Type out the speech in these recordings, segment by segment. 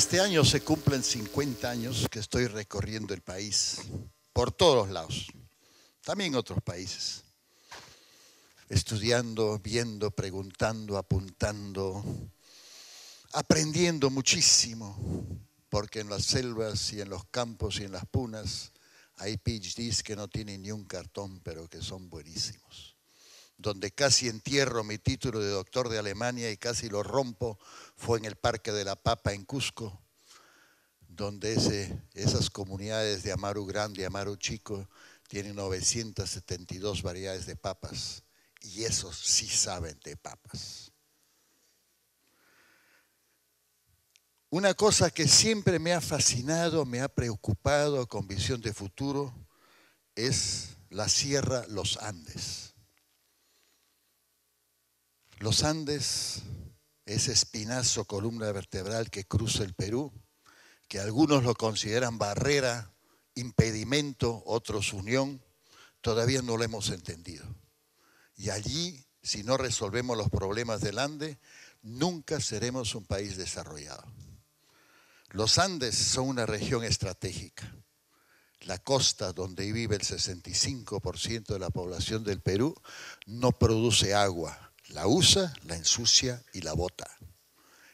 Este año se cumplen 50 años que estoy recorriendo el país, por todos lados, también otros países, estudiando, viendo, preguntando, apuntando, aprendiendo muchísimo, porque en las selvas y en los campos y en las punas hay PhDs que no tienen ni un cartón, pero que son buenísimos donde casi entierro mi título de doctor de Alemania y casi lo rompo, fue en el Parque de la Papa en Cusco, donde esas comunidades de Amaru Grande y Amaru Chico tienen 972 variedades de papas y esos sí saben de papas. Una cosa que siempre me ha fascinado, me ha preocupado con visión de futuro, es la Sierra Los Andes. Los Andes, ese espinazo columna vertebral que cruza el Perú, que algunos lo consideran barrera, impedimento, otros unión, todavía no lo hemos entendido. Y allí, si no resolvemos los problemas del Ande, nunca seremos un país desarrollado. Los Andes son una región estratégica. La costa donde vive el 65% de la población del Perú no produce agua la usa, la ensucia y la bota.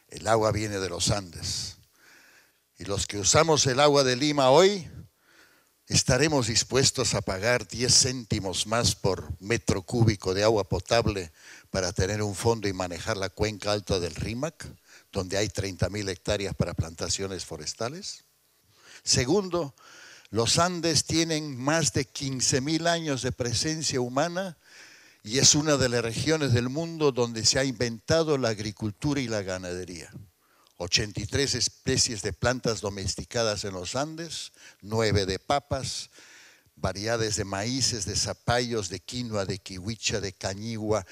El agua viene de los Andes. Y los que usamos el agua de Lima hoy, estaremos dispuestos a pagar 10 céntimos más por metro cúbico de agua potable para tener un fondo y manejar la cuenca alta del Rímac, donde hay 30.000 hectáreas para plantaciones forestales. Segundo, los Andes tienen más de 15.000 años de presencia humana y es una de las regiones del mundo donde se ha inventado la agricultura y la ganadería. 83 especies de plantas domesticadas en los Andes, 9 de papas, variedades de maíces, de zapallos, de quinoa, de kiwicha, de cañigua,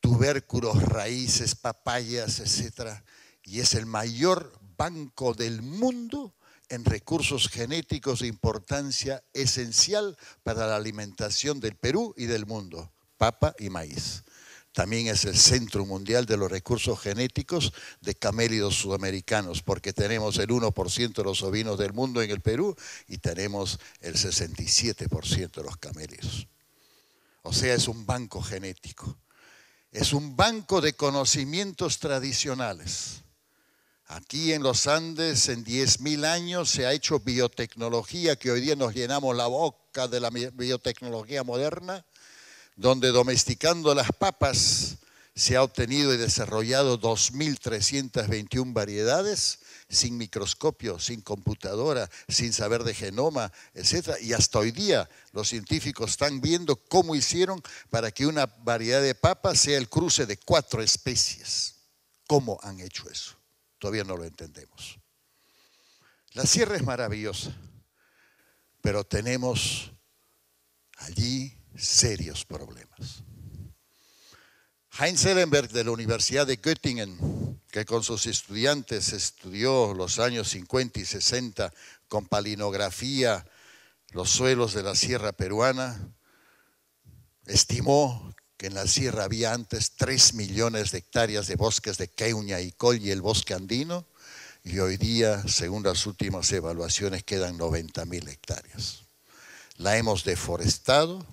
tubérculos, raíces, papayas, etc. Y es el mayor banco del mundo en recursos genéticos de importancia esencial para la alimentación del Perú y del mundo papa y maíz. También es el centro mundial de los recursos genéticos de camélidos sudamericanos, porque tenemos el 1% de los ovinos del mundo en el Perú y tenemos el 67% de los camélidos. O sea, es un banco genético. Es un banco de conocimientos tradicionales. Aquí en los Andes, en 10.000 años, se ha hecho biotecnología, que hoy día nos llenamos la boca de la biotecnología moderna donde domesticando las papas se ha obtenido y desarrollado 2.321 variedades sin microscopio, sin computadora, sin saber de genoma, etc. Y hasta hoy día los científicos están viendo cómo hicieron para que una variedad de papa sea el cruce de cuatro especies. ¿Cómo han hecho eso? Todavía no lo entendemos. La sierra es maravillosa, pero tenemos allí serios problemas. Heinz Ellenberg de la Universidad de Göttingen, que con sus estudiantes estudió los años 50 y 60 con palinografía los suelos de la sierra peruana, estimó que en la sierra había antes 3 millones de hectáreas de bosques de queuña y col y el bosque andino, y hoy día, según las últimas evaluaciones, quedan 90 mil hectáreas. La hemos deforestado,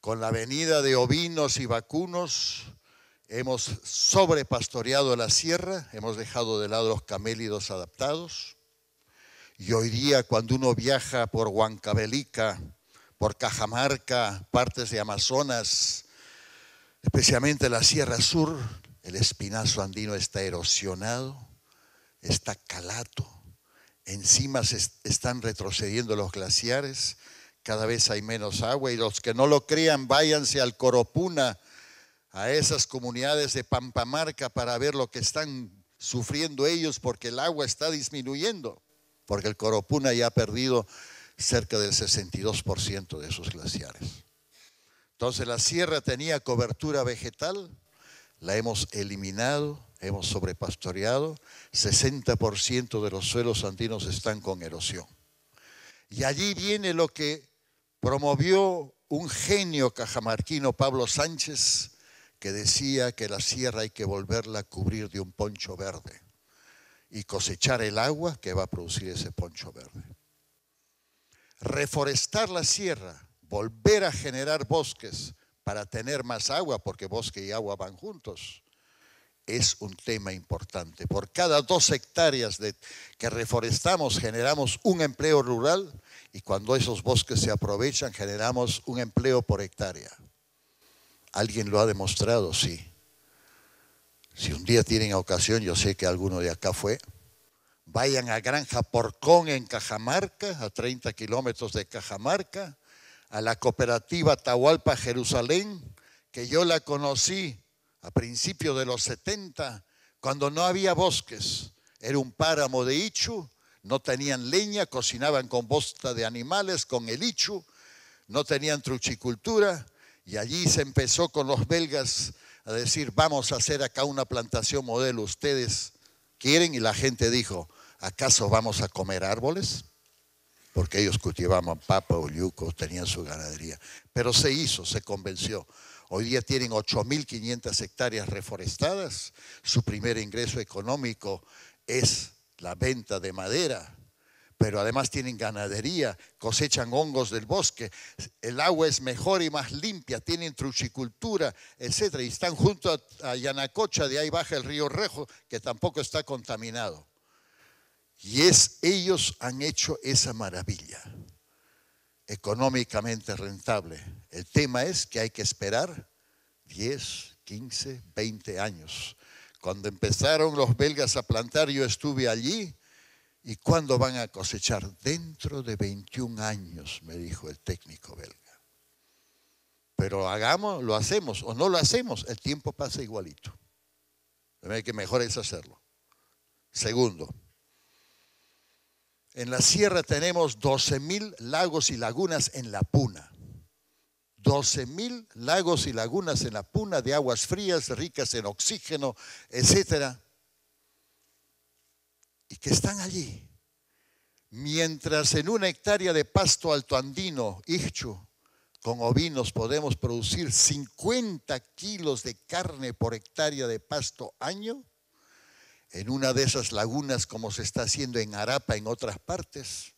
con la venida de ovinos y vacunos, hemos sobrepastoreado la sierra, hemos dejado de lado los camélidos adaptados. Y hoy día, cuando uno viaja por Huancavelica, por Cajamarca, partes de Amazonas, especialmente la Sierra Sur, el espinazo andino está erosionado, está calato, encima se están retrocediendo los glaciares, cada vez hay menos agua y los que no lo crean, váyanse al Coropuna, a esas comunidades de Pampamarca para ver lo que están sufriendo ellos porque el agua está disminuyendo, porque el Coropuna ya ha perdido cerca del 62% de sus glaciares. Entonces la sierra tenía cobertura vegetal, la hemos eliminado, hemos sobrepastoreado, 60% de los suelos andinos están con erosión. Y allí viene lo que promovió un genio cajamarquino, Pablo Sánchez, que decía que la sierra hay que volverla a cubrir de un poncho verde y cosechar el agua que va a producir ese poncho verde. Reforestar la sierra, volver a generar bosques para tener más agua, porque bosque y agua van juntos es un tema importante. Por cada dos hectáreas que reforestamos generamos un empleo rural y cuando esos bosques se aprovechan generamos un empleo por hectárea. Alguien lo ha demostrado, sí. Si un día tienen ocasión, yo sé que alguno de acá fue, vayan a Granja Porcón en Cajamarca, a 30 kilómetros de Cajamarca, a la cooperativa Tahualpa Jerusalén, que yo la conocí a principios de los 70, cuando no había bosques, era un páramo de Ichu, no tenían leña, cocinaban con bosta de animales, con el Ichu, no tenían truchicultura, y allí se empezó con los belgas a decir, vamos a hacer acá una plantación modelo, ustedes quieren, y la gente dijo, ¿acaso vamos a comer árboles? Porque ellos cultivaban papa o yuco, tenían su ganadería. Pero se hizo, se convenció. Hoy día tienen 8.500 hectáreas reforestadas. Su primer ingreso económico es la venta de madera, pero además tienen ganadería, cosechan hongos del bosque, el agua es mejor y más limpia, tienen truchicultura, etc. Y están junto a, Yanacocha, de ahí baja el río Rejo, que tampoco está contaminado. Y es, ellos han hecho esa maravilla económicamente rentable. El tema es que hay que esperar 10, 15, 20 años. Cuando empezaron los belgas a plantar, yo estuve allí. ¿Y cuándo van a cosechar? Dentro de 21 años, me dijo el técnico belga. Pero hagamos, lo hacemos o no lo hacemos, el tiempo pasa igualito. Lo que mejor es hacerlo. Segundo, en la sierra tenemos 12.000 lagos y lagunas en la puna. 12.000 lagos y lagunas en la puna de aguas frías, ricas en oxígeno, etc. Y que están allí. Mientras en una hectárea de pasto altoandino, Ichu, con ovinos podemos producir 50 kilos de carne por hectárea de pasto año, en una de esas lagunas como se está haciendo en Arapa, en otras partes.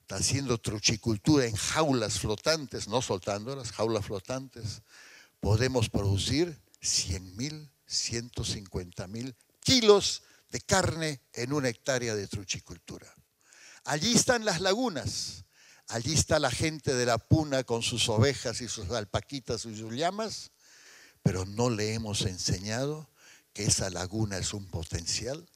Está haciendo truchicultura en jaulas flotantes, no soltándolas, jaulas flotantes. Podemos producir 100 mil, mil kilos de carne en una hectárea de truchicultura. Allí están las lagunas, allí está la gente de la puna con sus ovejas y sus alpaquitas y sus llamas, pero no le hemos enseñado que esa laguna es un potencial,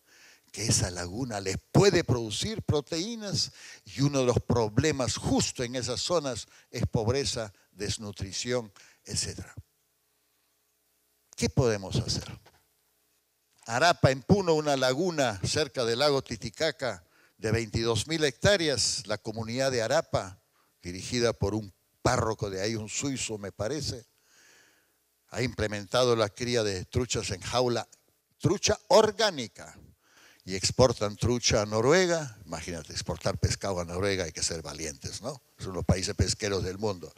que esa laguna les puede producir proteínas y uno de los problemas justo en esas zonas es pobreza, desnutrición, etc. ¿Qué podemos hacer? Arapa en Puno, una laguna cerca del lago Titicaca de mil hectáreas, la comunidad de Arapa, dirigida por un párroco de ahí, un suizo me parece, ha implementado la cría de truchas en jaula trucha orgánica. Y exportan trucha a Noruega. Imagínate, exportar pescado a Noruega hay que ser valientes, ¿no? Son los países pesqueros del mundo.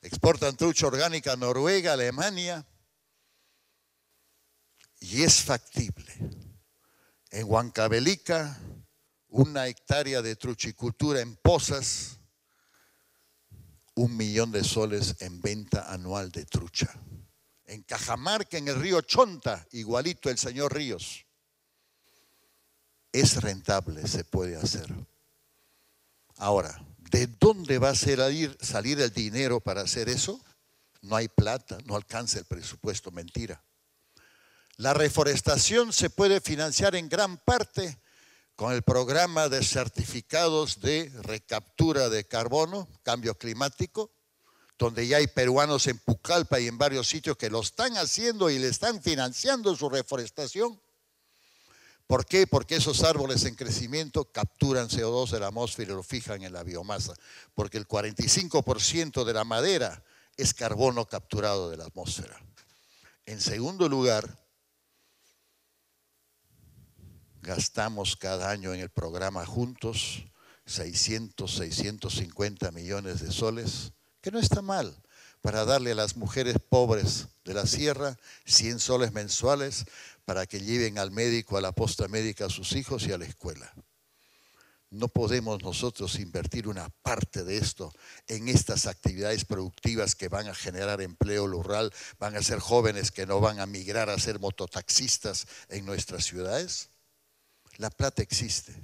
Exportan trucha orgánica a Noruega, Alemania. Y es factible. En Huancabelica, una hectárea de truchicultura en pozas, un millón de soles en venta anual de trucha. En Cajamarca, en el río Chonta, igualito el señor Ríos. Es rentable, se puede hacer. Ahora, ¿de dónde va a salir, salir el dinero para hacer eso? No hay plata, no alcanza el presupuesto, mentira. La reforestación se puede financiar en gran parte con el programa de certificados de recaptura de carbono, cambio climático, donde ya hay peruanos en Pucallpa y en varios sitios que lo están haciendo y le están financiando su reforestación. ¿Por qué? Porque esos árboles en crecimiento capturan CO2 de la atmósfera y lo fijan en la biomasa, porque el 45% de la madera es carbono capturado de la atmósfera. En segundo lugar, gastamos cada año en el programa Juntos 600, 650 millones de soles que no está mal para darle a las mujeres pobres de la sierra 100 soles mensuales para que lleven al médico, a la posta médica a sus hijos y a la escuela. No podemos nosotros invertir una parte de esto en estas actividades productivas que van a generar empleo rural, van a ser jóvenes que no van a migrar a ser mototaxistas en nuestras ciudades. La plata existe.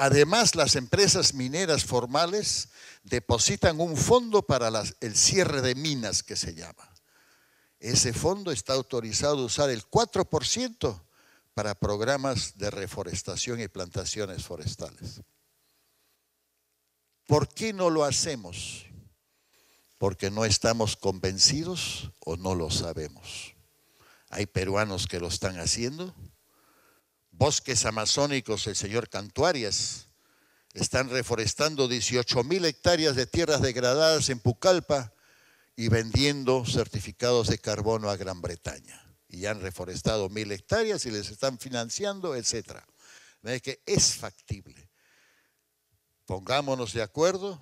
Además, las empresas mineras formales depositan un fondo para el cierre de minas que se llama. Ese fondo está autorizado a usar el 4% para programas de reforestación y plantaciones forestales. ¿Por qué no lo hacemos? Porque no estamos convencidos o no lo sabemos. Hay peruanos que lo están haciendo, bosques amazónicos, el señor Cantuarias. Están reforestando 18.000 mil hectáreas de tierras degradadas en Pucallpa y vendiendo certificados de carbono a Gran Bretaña. Y han reforestado mil hectáreas y les están financiando, etc. que es factible. Pongámonos de acuerdo,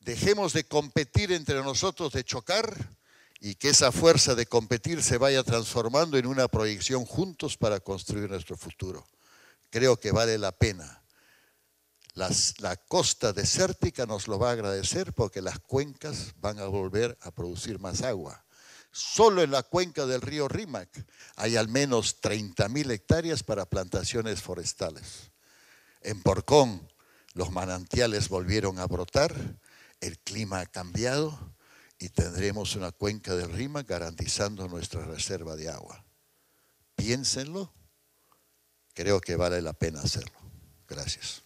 dejemos de competir entre nosotros, de chocar y que esa fuerza de competir se vaya transformando en una proyección juntos para construir nuestro futuro. Creo que vale la pena. la costa desértica nos lo va a agradecer porque las cuencas van a volver a producir más agua. Solo en la cuenca del río Rímac hay al menos 30.000 hectáreas para plantaciones forestales. En Porcón los manantiales volvieron a brotar, el clima ha cambiado, y tendremos una cuenca de Rima garantizando nuestra reserva de agua. Piénsenlo, creo que vale la pena hacerlo. Gracias.